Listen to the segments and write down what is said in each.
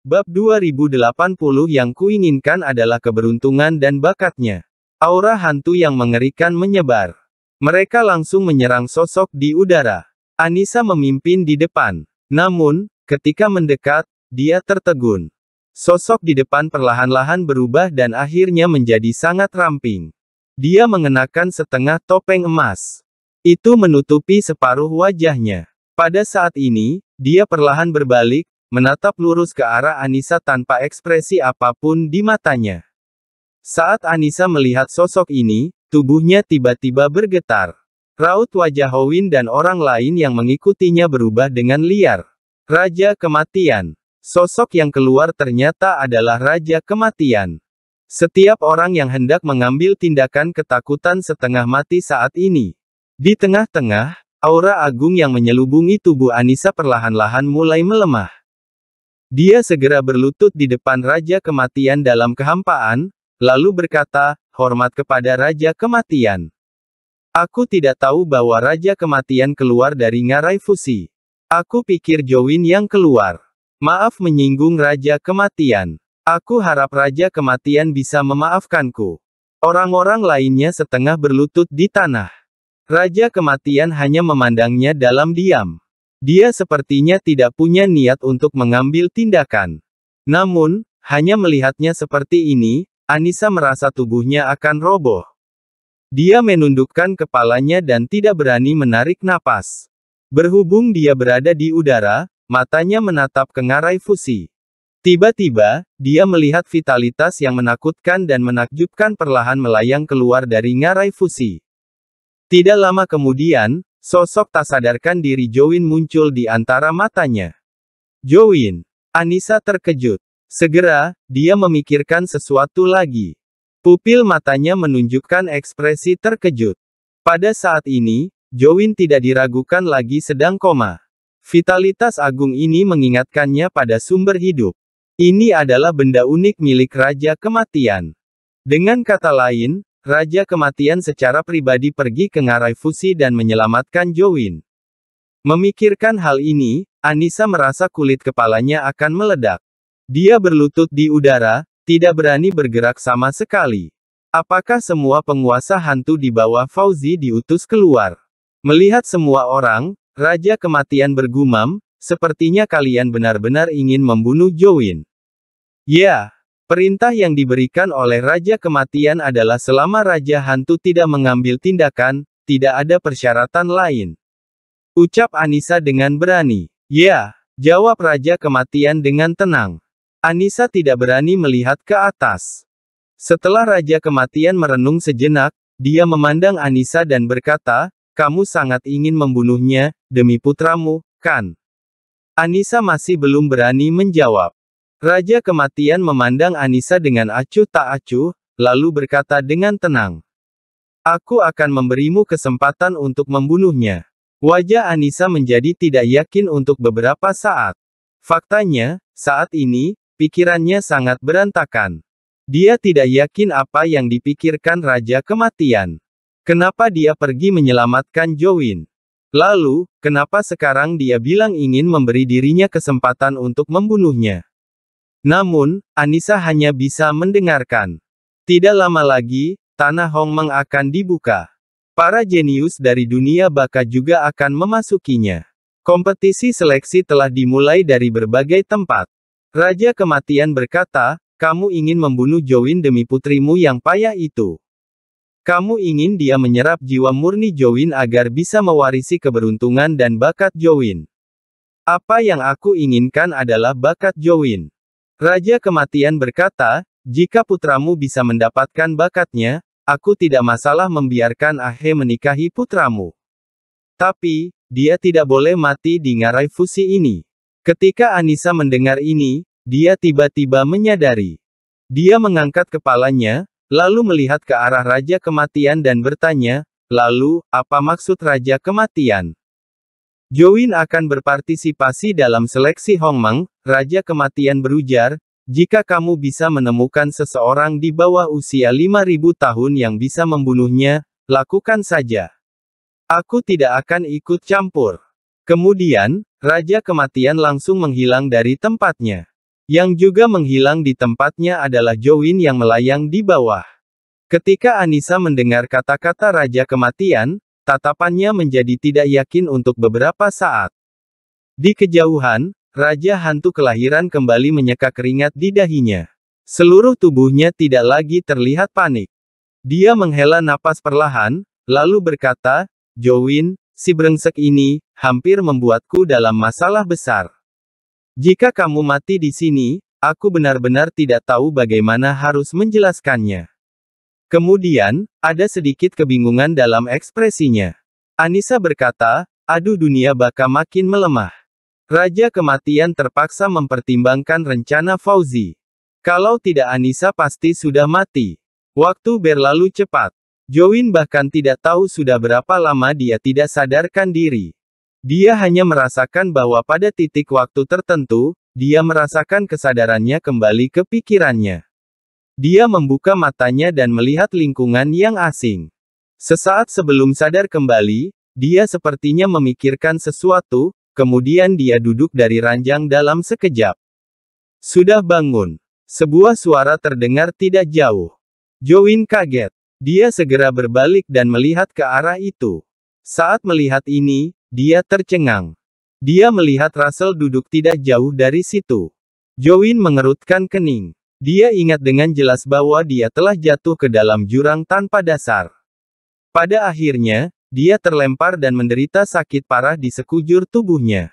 Bab 2080 yang kuinginkan adalah keberuntungan dan bakatnya. Aura hantu yang mengerikan menyebar. Mereka langsung menyerang sosok di udara. Anissa memimpin di depan. Namun, ketika mendekat, dia tertegun. Sosok di depan perlahan-lahan berubah dan akhirnya menjadi sangat ramping. Dia mengenakan setengah topeng emas. Itu menutupi separuh wajahnya. Pada saat ini, dia perlahan berbalik, menatap lurus ke arah Anissa tanpa ekspresi apapun di matanya. Saat Anissa melihat sosok ini, tubuhnya tiba-tiba bergetar. Raut wajah Howin dan orang lain yang mengikutinya berubah dengan liar. Raja Kematian Sosok yang keluar ternyata adalah Raja Kematian. Setiap orang yang hendak mengambil tindakan ketakutan setengah mati saat ini. Di tengah-tengah, aura agung yang menyelubungi tubuh Anissa perlahan-lahan mulai melemah. Dia segera berlutut di depan Raja Kematian dalam kehampaan, lalu berkata, hormat kepada Raja Kematian. Aku tidak tahu bahwa Raja Kematian keluar dari ngarai fusi. Aku pikir Jowin yang keluar. Maaf menyinggung Raja Kematian. Aku harap Raja Kematian bisa memaafkanku. Orang-orang lainnya setengah berlutut di tanah. Raja Kematian hanya memandangnya dalam diam. Dia sepertinya tidak punya niat untuk mengambil tindakan. Namun, hanya melihatnya seperti ini, Anissa merasa tubuhnya akan roboh. Dia menundukkan kepalanya dan tidak berani menarik napas. Berhubung dia berada di udara, matanya menatap ke ngarai Fusi. Tiba-tiba, dia melihat vitalitas yang menakutkan dan menakjubkan perlahan melayang keluar dari ngarai Fusi. Tidak lama kemudian, Sosok tak sadarkan diri Jowin muncul di antara matanya. Jowin, Anissa terkejut. Segera, dia memikirkan sesuatu lagi. Pupil matanya menunjukkan ekspresi terkejut. Pada saat ini, Jowin tidak diragukan lagi sedang koma. Vitalitas agung ini mengingatkannya pada sumber hidup. Ini adalah benda unik milik Raja Kematian. Dengan kata lain, Raja Kematian secara pribadi pergi ke ngarai fusi dan menyelamatkan Jowin. Memikirkan hal ini, Anissa merasa kulit kepalanya akan meledak. Dia berlutut di udara, tidak berani bergerak sama sekali. Apakah semua penguasa hantu di bawah Fauzi diutus keluar? Melihat semua orang, Raja Kematian bergumam, sepertinya kalian benar-benar ingin membunuh Jowin. Ya, Perintah yang diberikan oleh Raja Kematian adalah selama Raja Hantu tidak mengambil tindakan, tidak ada persyaratan lain. Ucap Anissa dengan berani. Ya, jawab Raja Kematian dengan tenang. Anissa tidak berani melihat ke atas. Setelah Raja Kematian merenung sejenak, dia memandang Anissa dan berkata, kamu sangat ingin membunuhnya, demi putramu, kan? Anissa masih belum berani menjawab. Raja kematian memandang Anissa dengan acuh tak acuh, lalu berkata dengan tenang. Aku akan memberimu kesempatan untuk membunuhnya. Wajah Anissa menjadi tidak yakin untuk beberapa saat. Faktanya, saat ini, pikirannya sangat berantakan. Dia tidak yakin apa yang dipikirkan Raja Kematian. Kenapa dia pergi menyelamatkan Jowin? Lalu, kenapa sekarang dia bilang ingin memberi dirinya kesempatan untuk membunuhnya? Namun, Anissa hanya bisa mendengarkan. Tidak lama lagi, Tanah Hong Meng akan dibuka. Para jenius dari dunia baka juga akan memasukinya. Kompetisi seleksi telah dimulai dari berbagai tempat. Raja Kematian berkata, kamu ingin membunuh Jowin demi putrimu yang payah itu. Kamu ingin dia menyerap jiwa murni Jowin agar bisa mewarisi keberuntungan dan bakat Jowin. Apa yang aku inginkan adalah bakat Jowin. Raja Kematian berkata, jika putramu bisa mendapatkan bakatnya, aku tidak masalah membiarkan Ahe menikahi putramu. Tapi, dia tidak boleh mati di ngarai fusi ini. Ketika Anissa mendengar ini, dia tiba-tiba menyadari. Dia mengangkat kepalanya, lalu melihat ke arah Raja Kematian dan bertanya, lalu, apa maksud Raja Kematian? Jowin akan berpartisipasi dalam seleksi Hongmeng, Raja Kematian berujar, jika kamu bisa menemukan seseorang di bawah usia 5000 tahun yang bisa membunuhnya, lakukan saja. Aku tidak akan ikut campur. Kemudian, Raja Kematian langsung menghilang dari tempatnya. Yang juga menghilang di tempatnya adalah Jowin yang melayang di bawah. Ketika Anissa mendengar kata-kata Raja Kematian, Tatapannya menjadi tidak yakin untuk beberapa saat. Di kejauhan, Raja Hantu kelahiran kembali menyeka keringat di dahinya. Seluruh tubuhnya tidak lagi terlihat panik. Dia menghela napas perlahan, lalu berkata, Jowin, si brengsek ini, hampir membuatku dalam masalah besar. Jika kamu mati di sini, aku benar-benar tidak tahu bagaimana harus menjelaskannya. Kemudian, ada sedikit kebingungan dalam ekspresinya. Anissa berkata, aduh dunia bakal makin melemah. Raja kematian terpaksa mempertimbangkan rencana Fauzi. Kalau tidak Anissa pasti sudah mati. Waktu berlalu cepat. Join bahkan tidak tahu sudah berapa lama dia tidak sadarkan diri. Dia hanya merasakan bahwa pada titik waktu tertentu, dia merasakan kesadarannya kembali ke pikirannya. Dia membuka matanya dan melihat lingkungan yang asing. Sesaat sebelum sadar kembali, dia sepertinya memikirkan sesuatu, kemudian dia duduk dari ranjang dalam sekejap. Sudah bangun. Sebuah suara terdengar tidak jauh. Join kaget. Dia segera berbalik dan melihat ke arah itu. Saat melihat ini, dia tercengang. Dia melihat Russell duduk tidak jauh dari situ. Join mengerutkan kening. Dia ingat dengan jelas bahwa dia telah jatuh ke dalam jurang tanpa dasar. Pada akhirnya, dia terlempar dan menderita sakit parah di sekujur tubuhnya.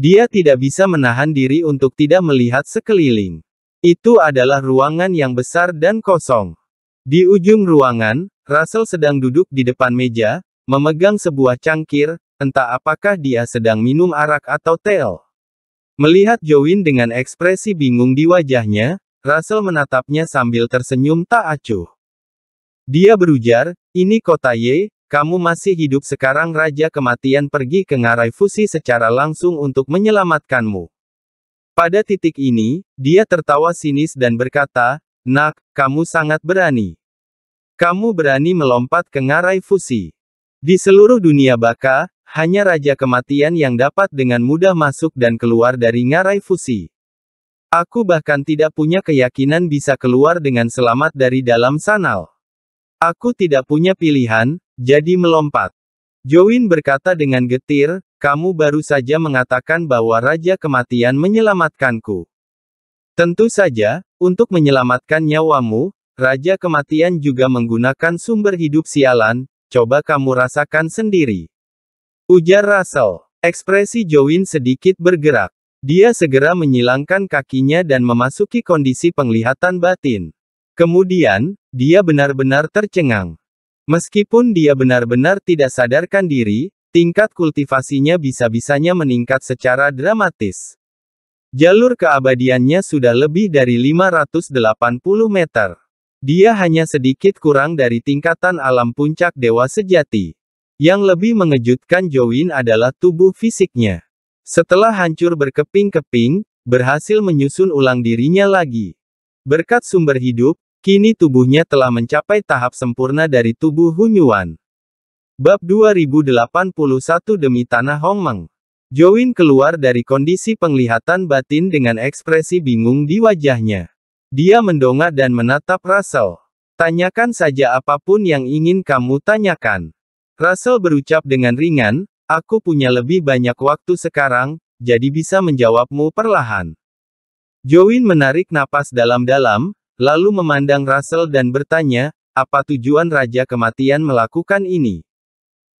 Dia tidak bisa menahan diri untuk tidak melihat sekeliling. Itu adalah ruangan yang besar dan kosong. Di ujung ruangan, Russell sedang duduk di depan meja, memegang sebuah cangkir, entah apakah dia sedang minum arak atau teh. Melihat Jowin dengan ekspresi bingung di wajahnya, Russell menatapnya sambil tersenyum tak acuh. Dia berujar, ini kota Y, kamu masih hidup sekarang Raja Kematian pergi ke ngarai fusi secara langsung untuk menyelamatkanmu. Pada titik ini, dia tertawa sinis dan berkata, Nak, kamu sangat berani. Kamu berani melompat ke ngarai fusi. Di seluruh dunia baka, hanya Raja Kematian yang dapat dengan mudah masuk dan keluar dari ngarai fusi. Aku bahkan tidak punya keyakinan bisa keluar dengan selamat dari dalam sanal. Aku tidak punya pilihan, jadi melompat. Join berkata dengan getir, kamu baru saja mengatakan bahwa Raja Kematian menyelamatkanku. Tentu saja, untuk menyelamatkan nyawamu, Raja Kematian juga menggunakan sumber hidup sialan, coba kamu rasakan sendiri. Ujar Russell. Ekspresi Join sedikit bergerak. Dia segera menyilangkan kakinya dan memasuki kondisi penglihatan batin. Kemudian, dia benar-benar tercengang. Meskipun dia benar-benar tidak sadarkan diri, tingkat kultivasinya bisa-bisanya meningkat secara dramatis. Jalur keabadiannya sudah lebih dari 580 meter. Dia hanya sedikit kurang dari tingkatan alam puncak dewa sejati. Yang lebih mengejutkan Jowin adalah tubuh fisiknya. Setelah hancur berkeping-keping, berhasil menyusun ulang dirinya lagi. Berkat sumber hidup, kini tubuhnya telah mencapai tahap sempurna dari tubuh Hunyuan. Bab 2081 Demi Tanah Hong Meng. Jowin keluar dari kondisi penglihatan batin dengan ekspresi bingung di wajahnya. Dia mendongak dan menatap Russell. Tanyakan saja apapun yang ingin kamu tanyakan. Russell berucap dengan ringan, Aku punya lebih banyak waktu sekarang, jadi bisa menjawabmu perlahan. Join menarik napas dalam-dalam, lalu memandang Russell dan bertanya, apa tujuan Raja Kematian melakukan ini?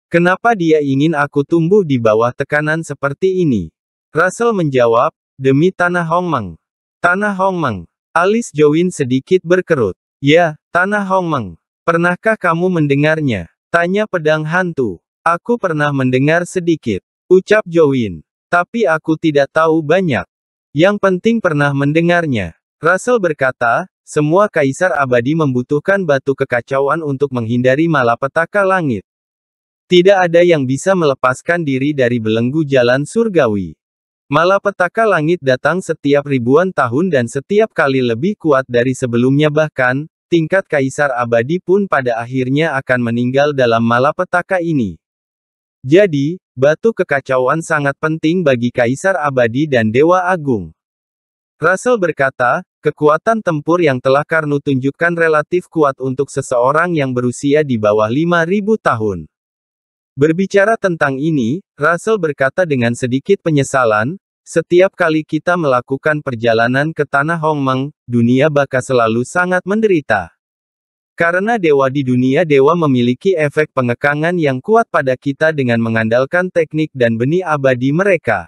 Kenapa dia ingin aku tumbuh di bawah tekanan seperti ini? Russell menjawab, demi Tanah Hongmeng. Tanah Hongmeng. Alis Join sedikit berkerut. Ya, Tanah Hongmeng. Pernahkah kamu mendengarnya? Tanya pedang hantu. Aku pernah mendengar sedikit, ucap Jowin. Tapi aku tidak tahu banyak. Yang penting pernah mendengarnya. Russell berkata, semua kaisar abadi membutuhkan batu kekacauan untuk menghindari malapetaka langit. Tidak ada yang bisa melepaskan diri dari belenggu jalan surgawi. Malapetaka langit datang setiap ribuan tahun dan setiap kali lebih kuat dari sebelumnya bahkan, tingkat kaisar abadi pun pada akhirnya akan meninggal dalam malapetaka ini. Jadi, batu kekacauan sangat penting bagi Kaisar Abadi dan Dewa Agung. Russell berkata, kekuatan tempur yang telah Karnu tunjukkan relatif kuat untuk seseorang yang berusia di bawah 5.000 tahun. Berbicara tentang ini, Russell berkata dengan sedikit penyesalan, setiap kali kita melakukan perjalanan ke Tanah Hongmeng, dunia bakal selalu sangat menderita. Karena dewa di dunia dewa memiliki efek pengekangan yang kuat pada kita dengan mengandalkan teknik dan benih abadi mereka.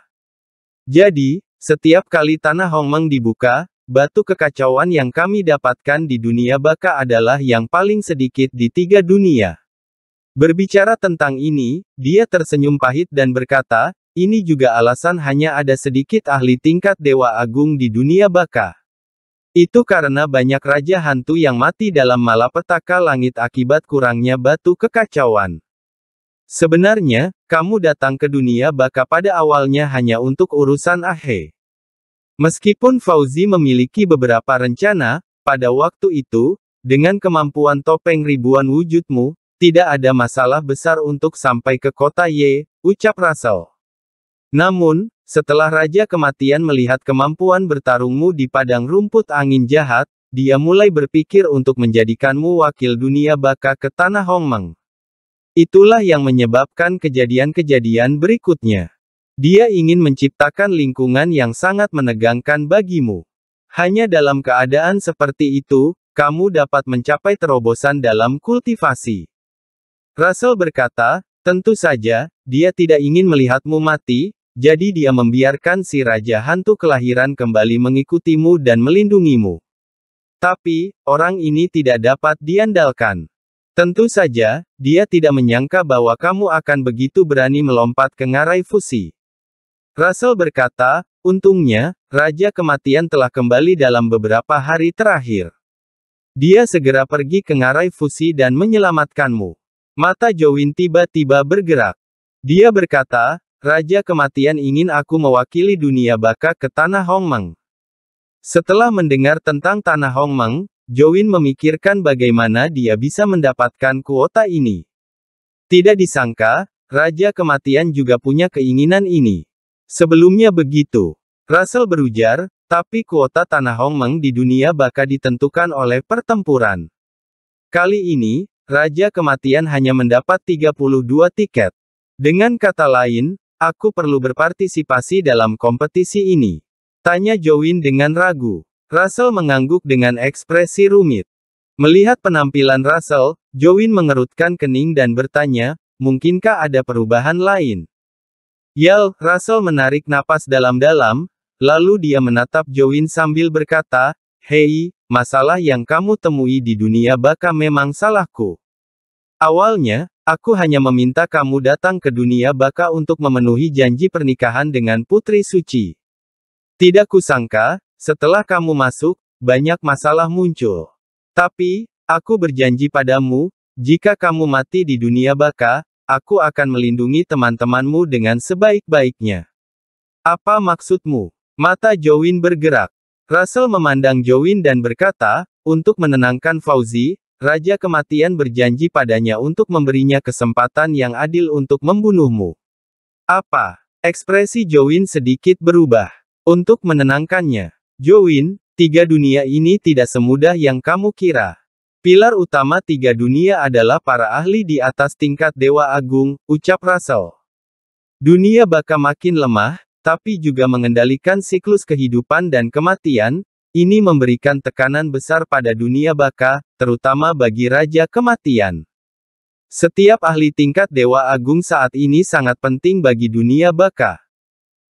Jadi, setiap kali tanah Hongmeng dibuka, batu kekacauan yang kami dapatkan di dunia baka adalah yang paling sedikit di tiga dunia. Berbicara tentang ini, dia tersenyum pahit dan berkata, ini juga alasan hanya ada sedikit ahli tingkat dewa agung di dunia baka. Itu karena banyak raja hantu yang mati dalam malapetaka langit akibat kurangnya batu kekacauan. Sebenarnya, kamu datang ke dunia baka pada awalnya hanya untuk urusan Ahe. Meskipun Fauzi memiliki beberapa rencana, pada waktu itu, dengan kemampuan topeng ribuan wujudmu, tidak ada masalah besar untuk sampai ke kota Y, ucap Russell. Namun, setelah Raja Kematian melihat kemampuan bertarungmu di padang rumput angin jahat, dia mulai berpikir untuk menjadikanmu wakil dunia baka ke tanah Hongmeng. Itulah yang menyebabkan kejadian-kejadian berikutnya. Dia ingin menciptakan lingkungan yang sangat menegangkan bagimu. Hanya dalam keadaan seperti itu, kamu dapat mencapai terobosan dalam kultivasi. Russell berkata, tentu saja, dia tidak ingin melihatmu mati, jadi dia membiarkan si raja hantu kelahiran kembali mengikutimu dan melindungimu. Tapi, orang ini tidak dapat diandalkan. Tentu saja, dia tidak menyangka bahwa kamu akan begitu berani melompat ke ngarai fusi. Russell berkata, untungnya, Raja Kematian telah kembali dalam beberapa hari terakhir. Dia segera pergi ke ngarai fusi dan menyelamatkanmu. Mata Jowin tiba-tiba bergerak. Dia berkata, Raja kematian ingin aku mewakili dunia baka ke tanah Hongmeng. Setelah mendengar tentang tanah Hongmeng, Jowin memikirkan bagaimana dia bisa mendapatkan kuota ini. Tidak disangka, Raja kematian juga punya keinginan ini. Sebelumnya begitu. Russell berujar, tapi kuota tanah Hongmeng di dunia baka ditentukan oleh pertempuran. Kali ini, Raja kematian hanya mendapat 32 tiket. Dengan kata lain, Aku perlu berpartisipasi dalam kompetisi ini. Tanya Jowin dengan ragu. Russell mengangguk dengan ekspresi rumit. Melihat penampilan Russell, Jowin mengerutkan kening dan bertanya, mungkinkah ada perubahan lain? Yel, Russell menarik napas dalam-dalam, lalu dia menatap Jowin sambil berkata, Hei, masalah yang kamu temui di dunia baka memang salahku. Awalnya, Aku hanya meminta kamu datang ke dunia baka untuk memenuhi janji pernikahan dengan Putri Suci. Tidak kusangka, setelah kamu masuk, banyak masalah muncul. Tapi, aku berjanji padamu, jika kamu mati di dunia baka, aku akan melindungi teman-temanmu dengan sebaik-baiknya. Apa maksudmu? Mata Jowin bergerak. Russell memandang Jowin dan berkata, untuk menenangkan Fauzi, Raja kematian berjanji padanya untuk memberinya kesempatan yang adil untuk membunuhmu. Apa? Ekspresi Jowin sedikit berubah. Untuk menenangkannya, Jowin, tiga dunia ini tidak semudah yang kamu kira. Pilar utama tiga dunia adalah para ahli di atas tingkat Dewa Agung, ucap Russell. Dunia bakal makin lemah, tapi juga mengendalikan siklus kehidupan dan kematian, ini memberikan tekanan besar pada dunia baka, terutama bagi Raja Kematian. Setiap ahli tingkat Dewa Agung saat ini sangat penting bagi dunia baka.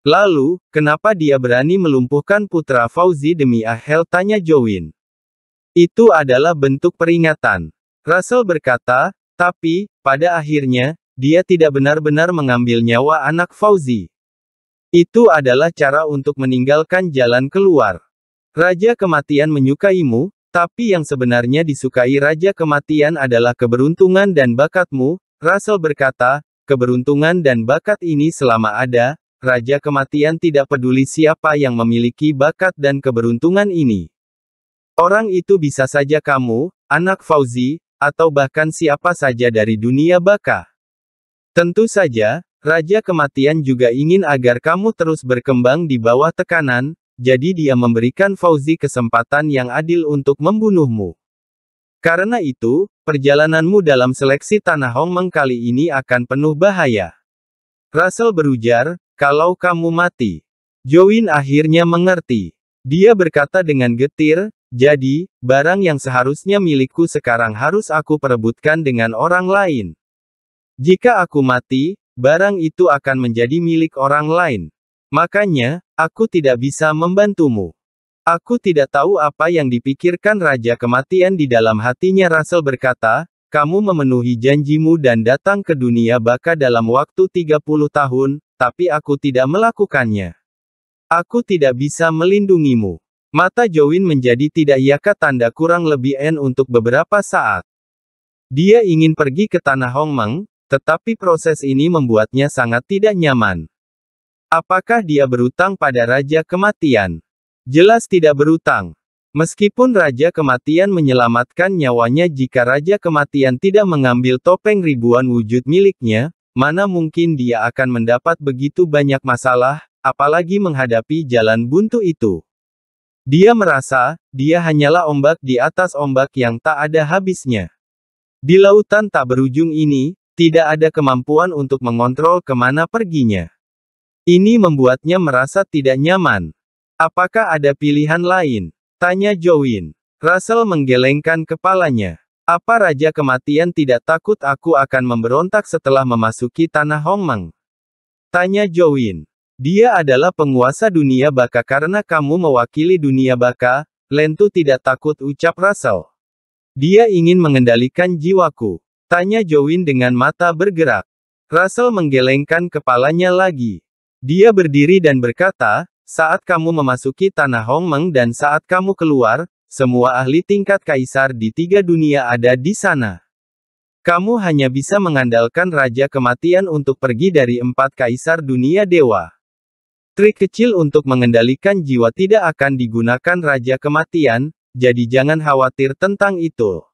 Lalu, kenapa dia berani melumpuhkan putra Fauzi demi Ahel tanya Jowin. Itu adalah bentuk peringatan. Russell berkata, tapi, pada akhirnya, dia tidak benar-benar mengambil nyawa anak Fauzi. Itu adalah cara untuk meninggalkan jalan keluar. Raja kematian menyukaimu, tapi yang sebenarnya disukai Raja Kematian adalah keberuntungan dan bakatmu, Russell berkata, keberuntungan dan bakat ini selama ada, Raja Kematian tidak peduli siapa yang memiliki bakat dan keberuntungan ini. Orang itu bisa saja kamu, anak Fauzi, atau bahkan siapa saja dari dunia baka. Tentu saja, Raja Kematian juga ingin agar kamu terus berkembang di bawah tekanan, jadi dia memberikan Fauzi kesempatan yang adil untuk membunuhmu. Karena itu, perjalananmu dalam seleksi Tanah Hong Meng kali ini akan penuh bahaya. Russell berujar, kalau kamu mati. Join akhirnya mengerti. Dia berkata dengan getir, jadi, barang yang seharusnya milikku sekarang harus aku perebutkan dengan orang lain. Jika aku mati, barang itu akan menjadi milik orang lain. Makanya, Aku tidak bisa membantumu. Aku tidak tahu apa yang dipikirkan Raja Kematian di dalam hatinya Russell berkata, kamu memenuhi janjimu dan datang ke dunia baka dalam waktu 30 tahun, tapi aku tidak melakukannya. Aku tidak bisa melindungimu. Mata Jowin menjadi tidak yaka tanda kurang lebih N untuk beberapa saat. Dia ingin pergi ke tanah Hongmeng, tetapi proses ini membuatnya sangat tidak nyaman. Apakah dia berutang pada Raja Kematian? Jelas tidak berutang. Meskipun Raja Kematian menyelamatkan nyawanya jika Raja Kematian tidak mengambil topeng ribuan wujud miliknya, mana mungkin dia akan mendapat begitu banyak masalah, apalagi menghadapi jalan buntu itu. Dia merasa, dia hanyalah ombak di atas ombak yang tak ada habisnya. Di lautan tak berujung ini, tidak ada kemampuan untuk mengontrol kemana perginya. Ini membuatnya merasa tidak nyaman. Apakah ada pilihan lain? Tanya Jowin. Russell menggelengkan kepalanya. Apa Raja Kematian tidak takut aku akan memberontak setelah memasuki Tanah Hongmeng? Tanya Jowin. Dia adalah penguasa dunia baka karena kamu mewakili dunia baka, Lentu tidak takut ucap Russell. Dia ingin mengendalikan jiwaku. Tanya Jowin dengan mata bergerak. Russell menggelengkan kepalanya lagi. Dia berdiri dan berkata, saat kamu memasuki tanah Hong Meng dan saat kamu keluar, semua ahli tingkat kaisar di tiga dunia ada di sana. Kamu hanya bisa mengandalkan Raja Kematian untuk pergi dari empat kaisar dunia dewa. Trik kecil untuk mengendalikan jiwa tidak akan digunakan Raja Kematian, jadi jangan khawatir tentang itu.